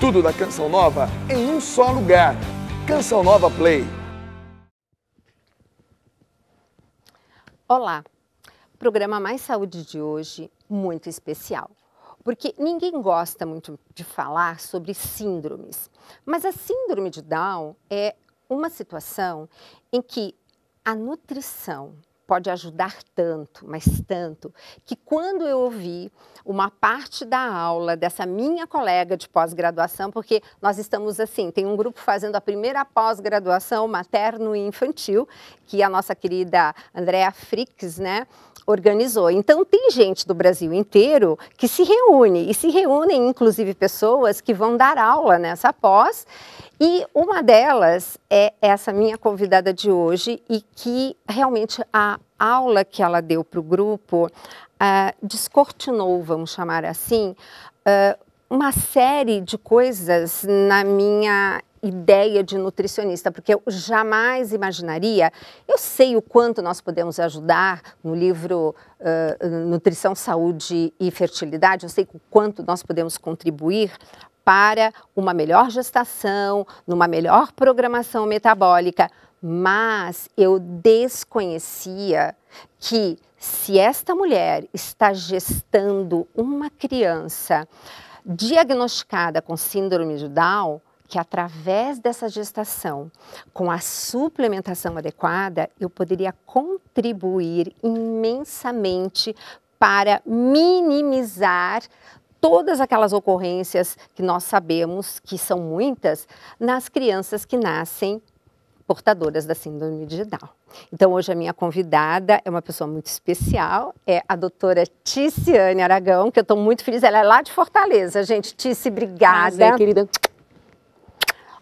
Tudo da Canção Nova em um só lugar. Canção Nova Play. Olá. Programa Mais Saúde de hoje, muito especial. Porque ninguém gosta muito de falar sobre síndromes. Mas a síndrome de Down é uma situação em que a nutrição, pode ajudar tanto, mas tanto, que quando eu ouvi uma parte da aula dessa minha colega de pós-graduação, porque nós estamos assim, tem um grupo fazendo a primeira pós-graduação materno e infantil, que a nossa querida Andrea Fricks, né, organizou. Então, tem gente do Brasil inteiro que se reúne, e se reúnem, inclusive, pessoas que vão dar aula nessa pós, e uma delas é essa minha convidada de hoje, e que realmente a aula que ela deu para o grupo uh, descortinou, vamos chamar assim, uh, uma série de coisas na minha ideia de nutricionista, porque eu jamais imaginaria. Eu sei o quanto nós podemos ajudar no livro uh, Nutrição, Saúde e Fertilidade, eu sei o quanto nós podemos contribuir para uma melhor gestação, numa melhor programação metabólica, mas eu desconhecia que se esta mulher está gestando uma criança diagnosticada com síndrome de Down, que através dessa gestação, com a suplementação adequada, eu poderia contribuir imensamente para minimizar todas aquelas ocorrências que nós sabemos que são muitas nas crianças que nascem portadoras da síndrome de Down. Então, hoje a minha convidada é uma pessoa muito especial, é a doutora Ticiane Aragão, que eu estou muito feliz, ela é lá de Fortaleza, gente. Tice, obrigada. Prazer, querida.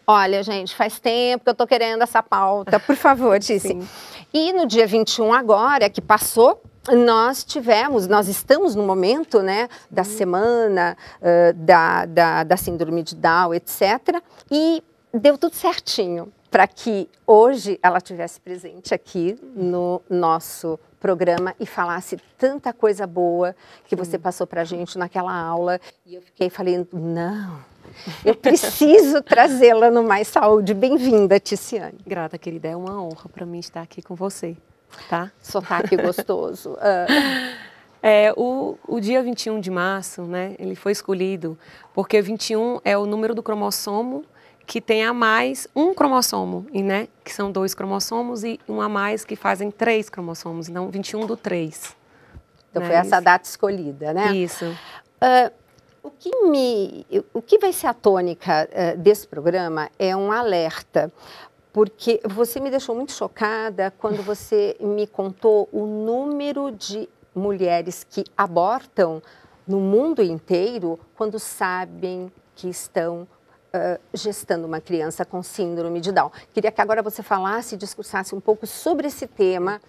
Olha, gente, faz tempo que eu estou querendo essa pauta, por favor, disse. E no dia 21 agora, que passou, nós tivemos, nós estamos no momento né, da hum. semana uh, da, da, da síndrome de Down, etc. E deu tudo certinho para que hoje ela tivesse presente aqui hum. no nosso programa e falasse tanta coisa boa que você uhum. passou para gente naquela aula. E eu fiquei falando, não, eu preciso trazê-la no Mais Saúde. Bem-vinda, Ticiane. Grata, querida. É uma honra para mim estar aqui com você, tá? Sotaque gostoso. Uh... É, o, o dia 21 de março, né, ele foi escolhido porque 21 é o número do cromossomo que tem a mais um cromossomo, né? Que são dois cromossomos e um a mais que fazem três cromossomos, então 21 do 3. Então né? foi é essa data escolhida, né? Isso. Uh, o que, me, o que vai ser a tônica uh, desse programa é um alerta, porque você me deixou muito chocada quando você me contou o número de mulheres que abortam no mundo inteiro quando sabem que estão gestando uma criança com síndrome de Down. Queria que agora você falasse e discursasse um pouco sobre esse tema.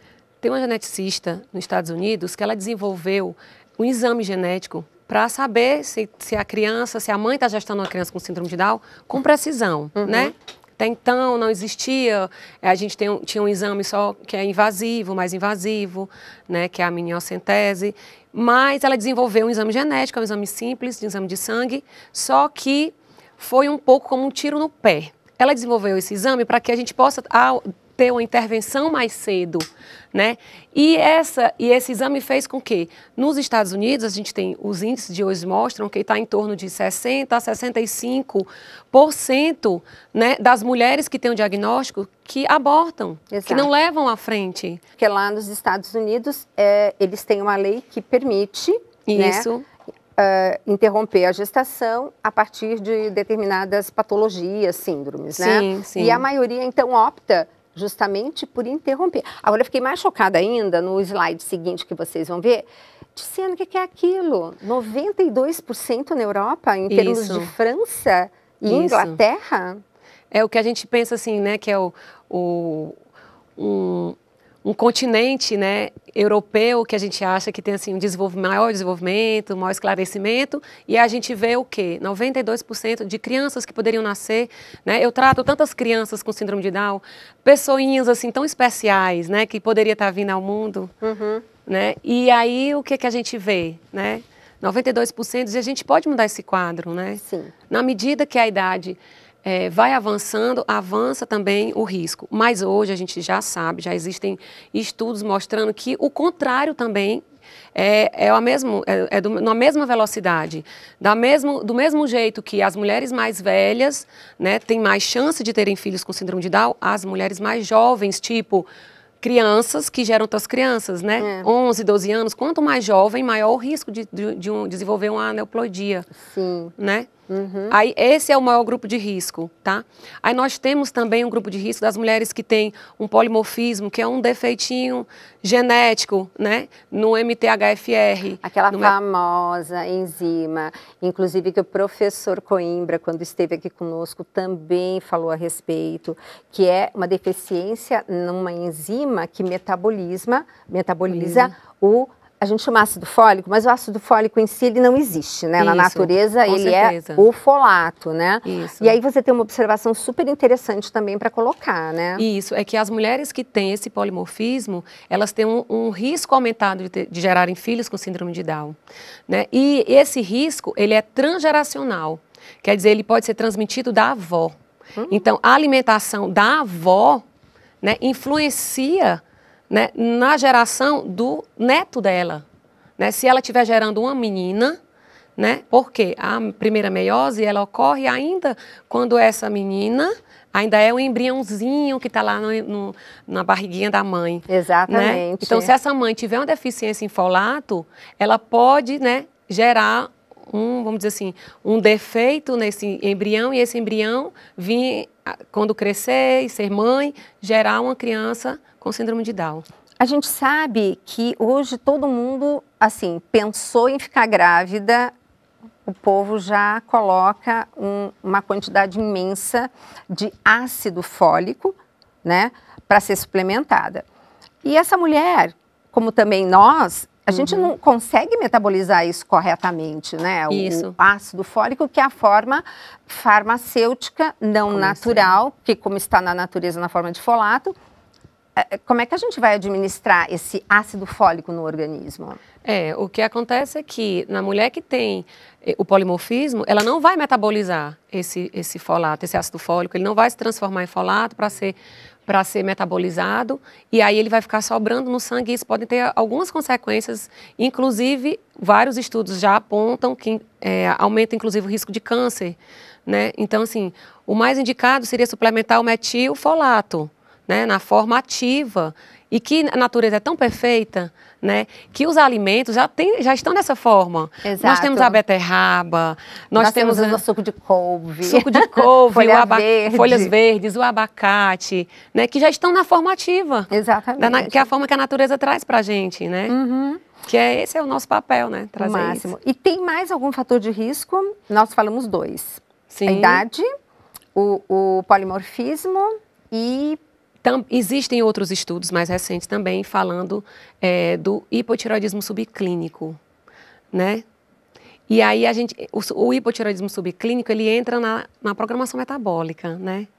Tem uma geneticista nos Estados Unidos que ela desenvolveu um exame genético para saber se, se, a criança, se a mãe está gestando uma criança com síndrome de Down com precisão, uhum. né? Até então não existia, é, a gente tem, tinha um exame só que é invasivo, mais invasivo, né, que é a miniocentese, mas ela desenvolveu um exame genético, é um exame simples, um exame de sangue, só que foi um pouco como um tiro no pé. Ela desenvolveu esse exame para que a gente possa ah, ter uma intervenção mais cedo, né? E essa e esse exame fez com que nos Estados Unidos a gente tem os índices de hoje mostram que está em torno de 60 a 65% né, das mulheres que têm o um diagnóstico que abortam, Exato. que não levam à frente. Porque lá nos Estados Unidos é, eles têm uma lei que permite né, isso né? uh, interromper a gestação a partir de determinadas patologias, síndromes, né? sim, né? Sim. E a maioria, então, opta justamente por interromper. Agora, eu fiquei mais chocada ainda no slide seguinte que vocês vão ver, dizendo o que, que é aquilo. 92% na Europa, em termos Isso. de França e Isso. Inglaterra. É o que a gente pensa assim, né, que é o, o um um continente né, europeu que a gente acha que tem assim, um desenvolvimento, maior desenvolvimento, maior esclarecimento, e a gente vê o quê? 92% de crianças que poderiam nascer. Né? Eu trato tantas crianças com síndrome de Down, pessoinhas assim, tão especiais né, que poderia estar vindo ao mundo. Uhum. Né? E aí o que, é que a gente vê? Né? 92% e a gente pode mudar esse quadro, né? Sim. Na medida que a idade é, vai avançando, avança também o risco. Mas hoje a gente já sabe, já existem estudos mostrando que o contrário também é, é, a mesmo, é, é do, na mesma velocidade. Da mesmo, do mesmo jeito que as mulheres mais velhas né, têm mais chance de terem filhos com síndrome de Down, as mulheres mais jovens, tipo crianças que geram outras crianças, né? É. 11, 12 anos, quanto mais jovem, maior o risco de, de, de um, desenvolver uma aneuploidia, Sim. né? Uhum. Aí, esse é o maior grupo de risco, tá? Aí nós temos também um grupo de risco das mulheres que têm um polimorfismo, que é um defeitinho genético, né? No MTHFR. Aquela no... famosa enzima, inclusive que o professor Coimbra, quando esteve aqui conosco, também falou a respeito, que é uma deficiência numa enzima que metaboliza, metaboliza uhum. o a gente chama ácido fólico, mas o ácido fólico em si ele não existe, né? Isso, Na natureza ele é certeza. é o folato, né? Isso. E aí você tem uma observação super interessante também para colocar, né? Isso, é que as mulheres que têm esse polimorfismo, elas têm um, um risco aumentado de, ter, de, gerarem filhos com síndrome de Down, né? E esse risco, ele é transgeracional, quer dizer, ele pode ser transmitido da avó. Hum. Então, a alimentação da avó né, influencia né, na geração do neto dela. Né? Se ela estiver gerando uma menina, né, porque a primeira meiose ela ocorre ainda quando essa menina ainda é um embriãozinho que está lá no, no, na barriguinha da mãe. Né? Exatamente. Né? Então, se essa mãe tiver uma deficiência em folato, ela pode né, gerar um, vamos dizer assim, um defeito nesse embrião e esse embrião vir, quando crescer e ser mãe, gerar uma criança com síndrome de Down. A gente sabe que hoje todo mundo, assim, pensou em ficar grávida, o povo já coloca um, uma quantidade imensa de ácido fólico, né, para ser suplementada. E essa mulher, como também nós, a uhum. gente não uhum. consegue metabolizar isso corretamente, né? O, isso. o ácido fólico, que é a forma farmacêutica não como natural, assim? que como está na natureza na forma de folato, é, é, como é que a gente vai administrar esse ácido fólico no organismo? É, o que acontece é que na mulher que tem eh, o polimorfismo, ela não vai metabolizar esse, esse folato, esse ácido fólico, ele não vai se transformar em folato para ser para ser metabolizado e aí ele vai ficar sobrando no sangue. Isso pode ter algumas consequências, inclusive vários estudos já apontam que é, aumenta inclusive o risco de câncer, né? Então assim, o mais indicado seria suplementar o metilfolato né, na forma ativa e que a natureza é tão perfeita, né, que os alimentos já, tem, já estão dessa forma. Exato. Nós temos a beterraba, nós, nós temos, temos a... o suco de couve, suco de couve, Folha aba... verde. folhas verdes, o abacate, né, que já estão na forma ativa. Exatamente. Na... que é a forma que a natureza traz para gente, né? Uhum. Que é, esse é o nosso papel, né? Trazer máximo. Isso. E tem mais algum fator de risco? Nós falamos dois. Sim. A idade, o, o polimorfismo e Tam, existem outros estudos mais recentes também falando é, do hipotiroidismo subclínico, né? E aí a gente, o, o hipotiroidismo subclínico ele entra na, na programação metabólica, né?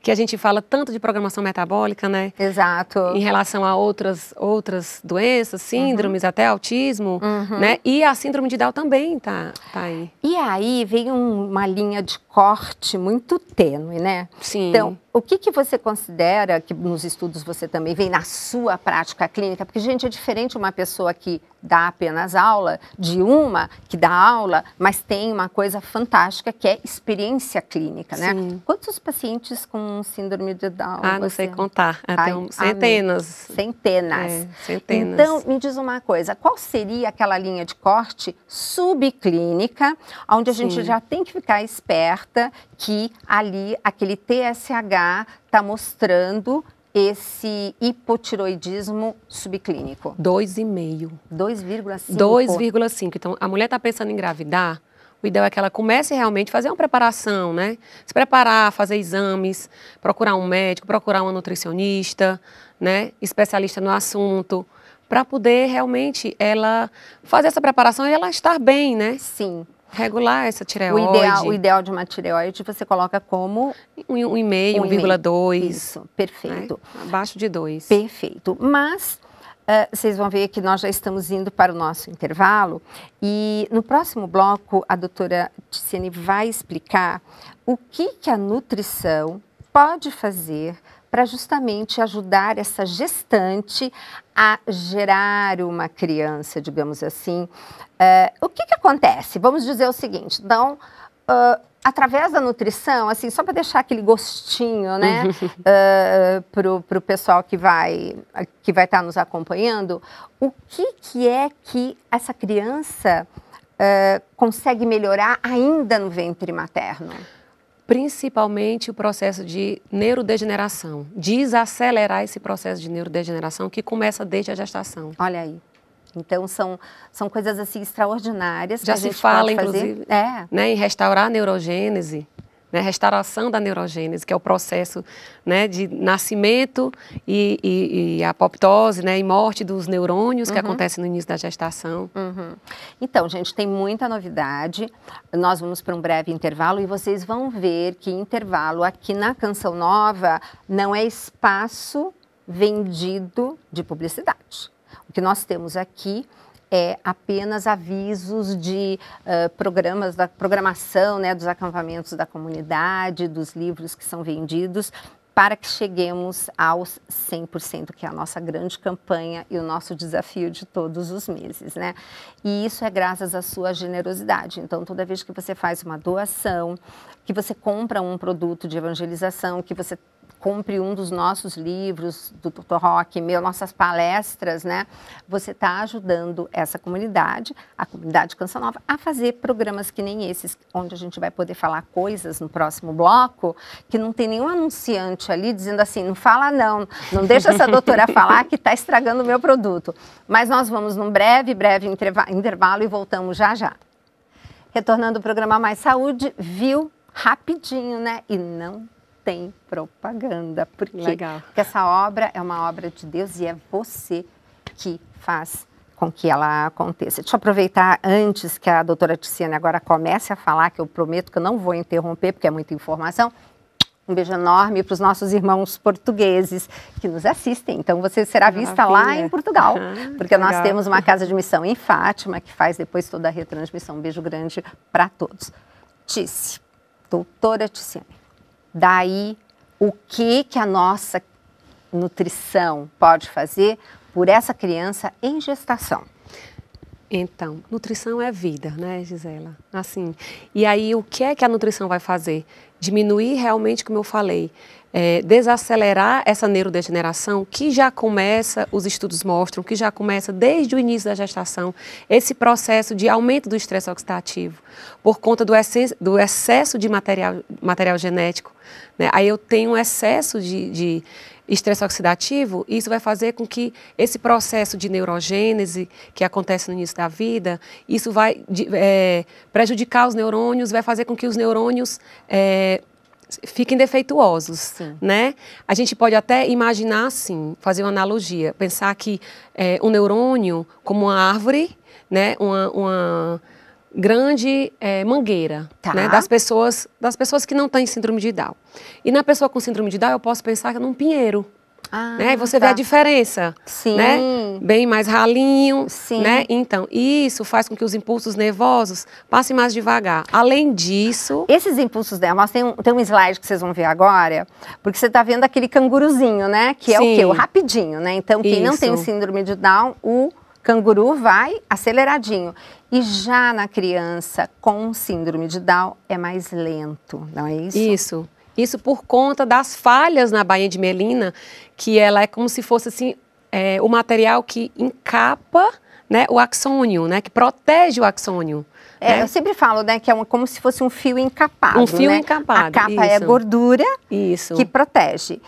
que a gente fala tanto de programação metabólica, né? Exato. Em relação a outras, outras doenças, síndromes, uhum. até autismo, uhum. né? E a síndrome de Down também tá, tá aí. E aí vem uma linha de corte muito tênue, né? Sim. Então, o que, que você considera, que nos estudos você também vem na sua prática clínica, porque, gente, é diferente uma pessoa que dá apenas aula, de uma que dá aula, mas tem uma coisa fantástica que é experiência clínica, né? Sim. Quantos pacientes com síndrome de Down? Ah, não sei contar, até ah, centenas. Centenas. É, centenas. Então, me diz uma coisa, qual seria aquela linha de corte subclínica, onde a Sim. gente já tem que ficar esperta que ali, aquele TSH RH está mostrando esse hipotiroidismo subclínico? 2,5. 2,5. 2,5. Então, a mulher está pensando em engravidar, o ideal é que ela comece realmente a fazer uma preparação, né? Se preparar, fazer exames, procurar um médico, procurar uma nutricionista, né? Especialista no assunto, para poder realmente ela fazer essa preparação e ela estar bem, né? Sim regular essa tireoide. O ideal, o ideal de uma tireoide você coloca como? 1,5, 1,2. Isso, né? perfeito. Né? Abaixo de 2. Perfeito. Mas Uh, vocês vão ver que nós já estamos indo para o nosso intervalo e no próximo bloco a doutora Ticiane vai explicar o que, que a nutrição pode fazer para justamente ajudar essa gestante a gerar uma criança, digamos assim. Uh, o que, que acontece? Vamos dizer o seguinte, então, uh, através da nutrição, assim, só para deixar aquele gostinho, né, uh, pro, pro pessoal que vai que vai estar tá nos acompanhando, o que, que é que essa criança uh, consegue melhorar ainda no ventre materno? principalmente o processo de neurodegeneração, desacelerar esse processo de neurodegeneração que começa desde a gestação. Olha aí. Então são, são coisas assim extraordinárias. Já se fala, inclusive, é. né, em restaurar a neurogênese, né, restauração da neurogênese, que é o processo né, de nascimento e, e, e apoptose né, e morte dos neurônios uhum. que acontece no início da gestação. Uhum. Então, gente, tem muita novidade. Nós vamos para um breve intervalo e vocês vão ver que intervalo aqui na Canção Nova não é espaço vendido de publicidade. O que nós temos aqui é apenas avisos de uh, programas da programação, né, dos acampamentos da comunidade, dos livros que são vendidos, para que cheguemos aos 100%, que é a nossa grande campanha e o nosso desafio de todos os meses, né? E isso é graças à sua generosidade. Então, toda vez que você faz uma doação, que você compra um produto de evangelização, que você compre um dos nossos livros, do Dr. Rock, meu, nossas palestras, né? Você está ajudando essa comunidade, a comunidade Canção Nova, a fazer programas que nem esses, onde a gente vai poder falar coisas no próximo bloco, que não tem nenhum anunciante ali dizendo assim, não fala não, não deixa essa doutora falar que está estragando o meu produto. Mas nós vamos num breve, breve intervalo e voltamos já já. Retornando ao programa Mais Saúde, viu rapidinho, né? E não tem propaganda. Por quê? Legal. Porque essa obra é uma obra de Deus e é você que faz com que ela aconteça. Deixa eu aproveitar antes que a doutora Tiziane agora comece a falar, que eu prometo que eu não vou interromper, porque é muita informação. Um beijo enorme para os nossos irmãos portugueses que nos assistem. Então, você será vista Maravilha. lá em Portugal, uhum, porque legal. nós temos uma casa de missão em Fátima, que faz depois toda a retransmissão. Um beijo grande para todos. Tice, doutora Tiziane. Daí, o que que a nossa nutrição pode fazer por essa criança em gestação? Então, nutrição é vida, né, Gisela? Assim, e aí o que é que a nutrição vai fazer? Diminuir realmente, como eu falei, é, desacelerar essa neurodegeneração que já começa, os estudos mostram, que já começa desde o início da gestação, esse processo de aumento do estresse oxidativo por conta do, excesso, do excesso de material, material genético. Né? Aí eu tenho um excesso de, de estresse oxidativo, isso vai fazer com que esse processo de neurogênese que acontece no início da vida, isso vai é, prejudicar os neurônios, vai fazer com que os neurônios é, fiquem defeituosos, Sim. né? A gente pode até imaginar assim, fazer uma analogia, pensar que é, um neurônio como uma árvore, né? uma, uma grande é, mangueira tá. né, das pessoas das pessoas que não têm síndrome de Down. E na pessoa com síndrome de Down, eu posso pensar num pinheiro. Né, ah, né? E você tá. vê a diferença, né, Sim. né? Bem mais ralinho, Sim. né? Então, isso faz com que os impulsos nervosos passem mais devagar. Além disso... Esses impulsos nervosos, tem um, tem um slide que vocês vão ver agora, porque você está vendo aquele canguruzinho, né? Que é Sim. o quê? O rapidinho, né? Então, quem isso. não tem síndrome de Down, o canguru vai aceleradinho. E já na criança com síndrome de Down é mais lento, não é isso? Isso. Isso por conta das falhas na bainha de melina, que ela é como se fosse assim, é, o material que encapa né, o axônio, né, que protege o axônio. É, né? Eu sempre falo né, que é como se fosse um fio encapado. Um fio né? encapado. A capa isso. é a gordura isso. que protege.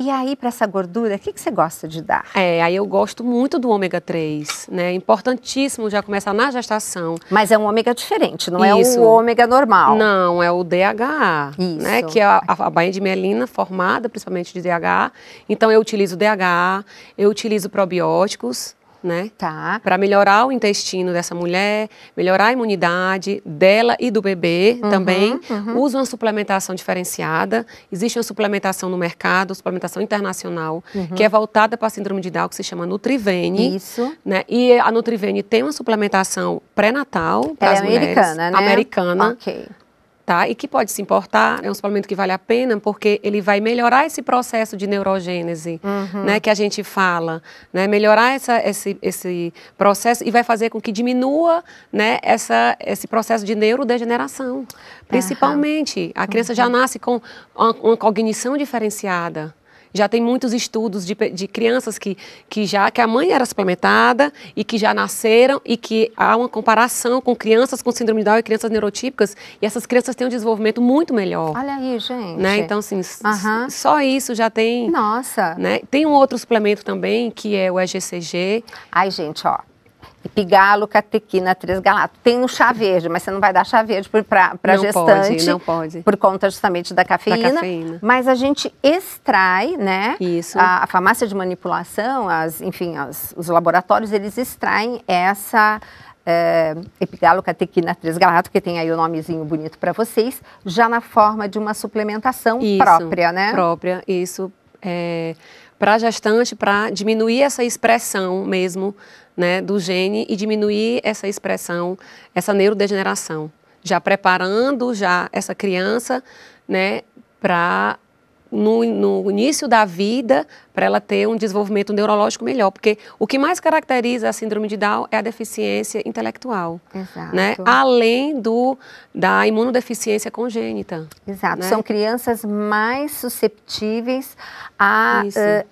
E aí, para essa gordura, o que, que você gosta de dar? É, aí eu gosto muito do ômega 3, né? Importantíssimo já começar na gestação. Mas é um ômega diferente, não Isso. é o ômega normal. Não, é o DHA, né? Isso. né? Que é a, a de melina formada principalmente de DHA. Então, eu utilizo DHA, eu utilizo probióticos, né? Tá. Para melhorar o intestino dessa mulher, melhorar a imunidade dela e do bebê uhum, também. Uhum. Usa uma suplementação diferenciada. Existe uma suplementação no mercado, suplementação internacional, uhum. que é voltada para a síndrome de Down, que se chama Nutrivene. Isso. Né? E a Nutrivene tem uma suplementação pré-natal para as é mulheres. americana, né? Americana. Ok tá? E que pode se importar, é um suplemento que vale a pena porque ele vai melhorar esse processo de neurogênese, uhum. né, que a gente fala, né, melhorar essa, esse, esse processo e vai fazer com que diminua, né, essa, esse processo de neurodegeneração, principalmente. Uhum. A criança já uhum. nasce com uma, uma cognição diferenciada, já tem muitos estudos de, de crianças que, que já que a mãe era suplementada e que já nasceram e que há uma comparação com crianças com síndrome de Down e crianças neurotípicas e essas crianças têm um desenvolvimento muito melhor. Olha aí, gente. Né? Então, assim, só isso já tem... Nossa! Né? Tem um outro suplemento também, que é o EGCG. Ai, gente, ó, Epigalo, catequina, trisgalato. Tem no chá verde, mas você não vai dar chá verde para gestante. não Pode, não pode. Por conta justamente da cafeína. Da cafeína. Mas a gente extrai, né? Isso. A, a farmácia de manipulação, as, enfim, as, os laboratórios, eles extraem essa é, epigalo, catequina, trisgalato, que tem aí o um nomezinho bonito para vocês, já na forma de uma suplementação isso, própria, né? Própria, isso. É, eh, para gestante, para diminuir essa expressão mesmo né, do gene e diminuir essa expressão, essa neurodegeneração, já preparando já essa criança, né, para no, no, início da vida para ela ter um desenvolvimento neurológico melhor, porque o que mais caracteriza a síndrome de Down é a deficiência intelectual, Exato. né? Além do da imunodeficiência congênita. Exato. Né? São crianças mais susceptíveis a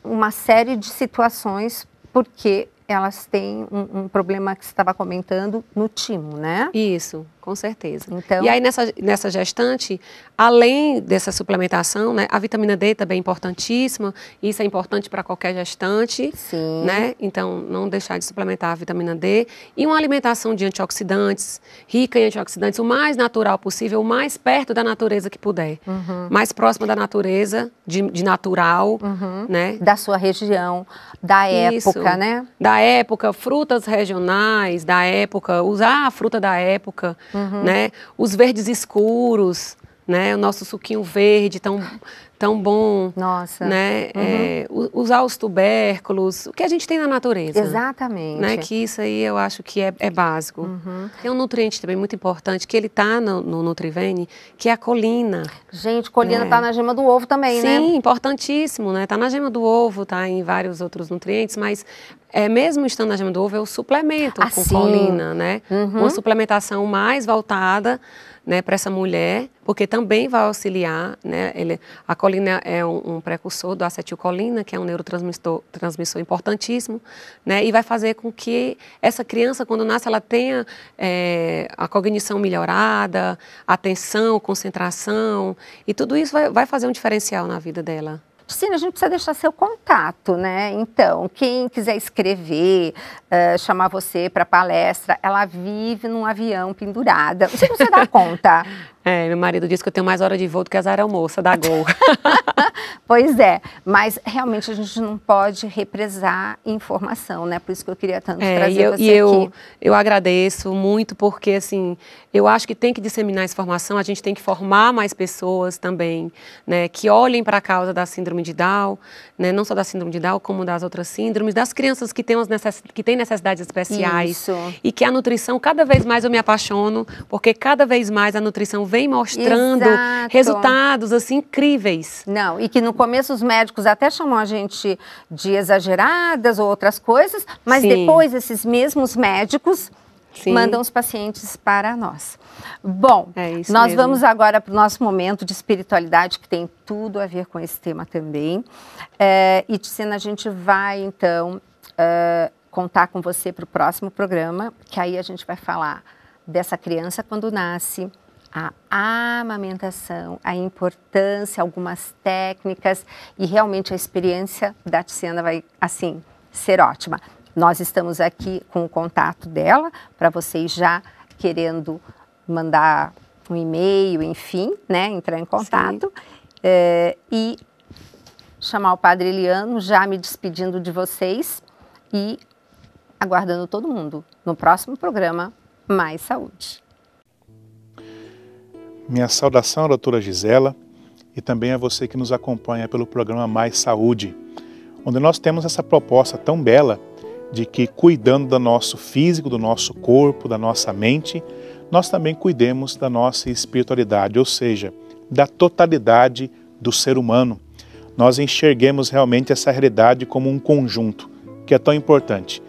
uh, uma série de situações porque elas têm um, um problema que você estava comentando no timo, né? Isso com certeza. Então... E aí, nessa, nessa gestante, além dessa suplementação, né, a vitamina D também é importantíssima, isso é importante para qualquer gestante, Sim. né? Então, não deixar de suplementar a vitamina D. E uma alimentação de antioxidantes, rica em antioxidantes, o mais natural possível, o mais perto da natureza que puder. Uhum. Mais próxima da natureza, de, de natural, uhum. né? Da sua região, da isso. época, né? Da época, frutas regionais da época, usar a fruta da época uhum. né? Os verdes escuros, né? O nosso suquinho verde tão, tão bom. Nossa. Né? Uhum. É, usar os tubérculos, o que a gente tem na natureza. Exatamente. Né? Que isso aí eu acho que é, é básico. Uhum. Tem um nutriente também muito importante, que ele está no, no Nutrivene, que é a colina. Gente, colina está é. na gema do ovo também, Sim, né? Sim, importantíssimo, né? Está na gema do ovo, está em vários outros nutrientes, mas é, mesmo estando na gema do ovo, eu suplemento ah, com sim. colina, né? Uhum. Uma suplementação mais voltada né, para essa mulher, porque também vai auxiliar, né, ele, a colina é um, um, precursor do acetilcolina, que é um neurotransmissor transmissor importantíssimo, né, e vai fazer com que essa criança, quando nasce, ela tenha é, a cognição melhorada, atenção, concentração, e tudo isso vai, vai fazer um diferencial na vida dela. Cine, a gente precisa deixar seu contato, né? Então, quem quiser escrever, uh, chamar você para palestra, ela vive num avião pendurada. Você não se dá conta. É, meu marido disse que eu tenho mais hora de voo do que as moça da Gol. pois é, mas realmente a gente não pode represar informação, né? Por isso que eu queria tanto é, trazer e eu, você e eu, aqui. Eu agradeço muito porque, assim, eu acho que tem que disseminar essa informação, a gente tem que formar mais pessoas também, né? Que olhem para a causa da síndrome de Down, né? Não só da síndrome de Down, como das outras síndromes, das crianças que têm, as necess... que têm necessidades especiais. Isso. E que a nutrição, cada vez mais eu me apaixono, porque cada vez mais a nutrição vem mostrando Exato. resultados assim incríveis. Não, e que no começo os médicos até chamam a gente de exageradas ou outras coisas, mas Sim. depois esses mesmos médicos Sim. mandam os pacientes para nós. Bom, é nós mesmo. vamos agora para o nosso momento de espiritualidade, que tem tudo a ver com esse tema também. É, e, Ticena, a gente vai, então, eh, contar com você para o próximo programa, que aí a gente vai falar dessa criança quando nasce, a amamentação, a importância, algumas técnicas e realmente a experiência da Tiziana vai, assim, ser ótima. Nós estamos aqui com o contato dela para vocês já querendo mandar um e-mail, enfim, né, entrar em contato é, e chamar o Padre Eliano, já me despedindo de vocês e aguardando todo mundo no próximo programa Mais Saúde. Minha saudação à doutora Gisela e também a você que nos acompanha pelo programa Mais Saúde, onde nós temos essa proposta tão bela de que cuidando do nosso físico, do nosso corpo, da nossa mente, nós também cuidemos da nossa espiritualidade, ou seja, da totalidade do ser humano. Nós enxerguemos realmente essa realidade como um conjunto, que é tão importante.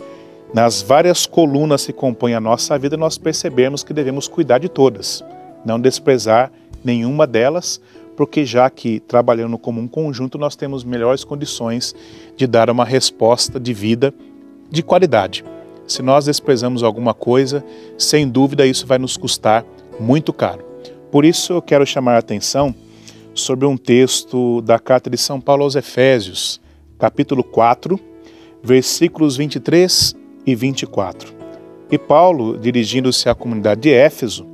Nas várias colunas que compõem a nossa vida, nós percebemos que devemos cuidar de todas não desprezar nenhuma delas, porque já que trabalhando como um conjunto, nós temos melhores condições de dar uma resposta de vida de qualidade. Se nós desprezamos alguma coisa, sem dúvida isso vai nos custar muito caro. Por isso eu quero chamar a atenção sobre um texto da carta de São Paulo aos Efésios, capítulo 4, versículos 23 e 24. E Paulo, dirigindo-se à comunidade de Éfeso,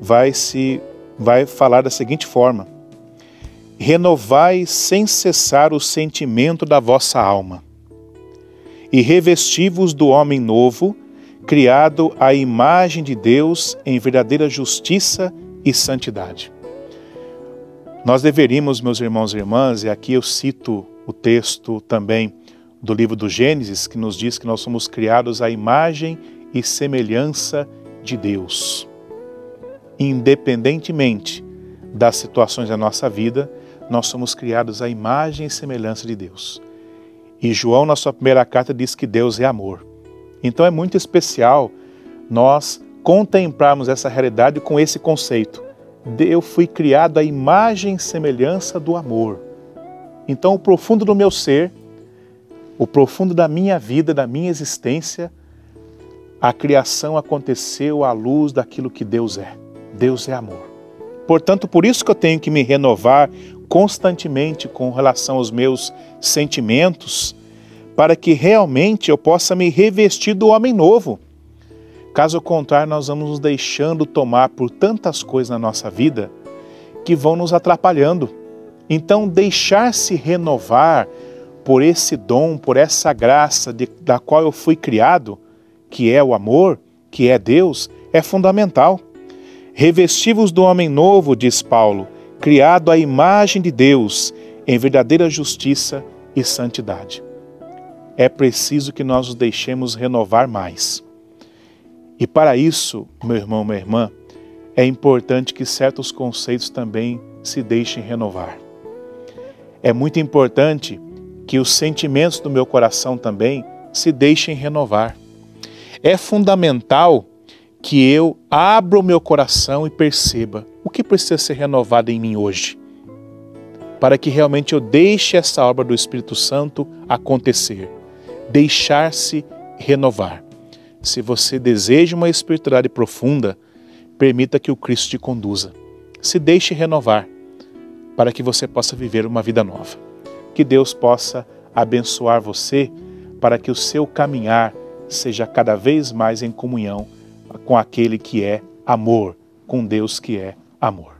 vai se vai falar da seguinte forma: Renovai sem cessar o sentimento da vossa alma e revesti-vos do homem novo, criado à imagem de Deus em verdadeira justiça e santidade. Nós deveríamos, meus irmãos e irmãs, e aqui eu cito o texto também do livro do Gênesis, que nos diz que nós somos criados à imagem e semelhança de Deus independentemente das situações da nossa vida, nós somos criados à imagem e semelhança de Deus. E João, na sua primeira carta, diz que Deus é amor. Então é muito especial nós contemplarmos essa realidade com esse conceito. Eu fui criado à imagem e semelhança do amor. Então, o profundo do meu ser, o profundo da minha vida, da minha existência, a criação aconteceu à luz daquilo que Deus é. Deus é amor. Portanto, por isso que eu tenho que me renovar constantemente com relação aos meus sentimentos, para que realmente eu possa me revestir do homem novo. Caso contrário, nós vamos nos deixando tomar por tantas coisas na nossa vida que vão nos atrapalhando. Então, deixar-se renovar por esse dom, por essa graça de, da qual eu fui criado, que é o amor, que é Deus, é fundamental. Revesti-vos do homem novo, diz Paulo, criado à imagem de Deus, em verdadeira justiça e santidade. É preciso que nós nos deixemos renovar mais. E para isso, meu irmão, minha irmã, é importante que certos conceitos também se deixem renovar. É muito importante que os sentimentos do meu coração também se deixem renovar. É fundamental que eu abra o meu coração e perceba o que precisa ser renovado em mim hoje, para que realmente eu deixe essa obra do Espírito Santo acontecer, deixar-se renovar. Se você deseja uma espiritualidade profunda, permita que o Cristo te conduza. Se deixe renovar, para que você possa viver uma vida nova. Que Deus possa abençoar você para que o seu caminhar seja cada vez mais em comunhão com aquele que é amor, com Deus que é amor.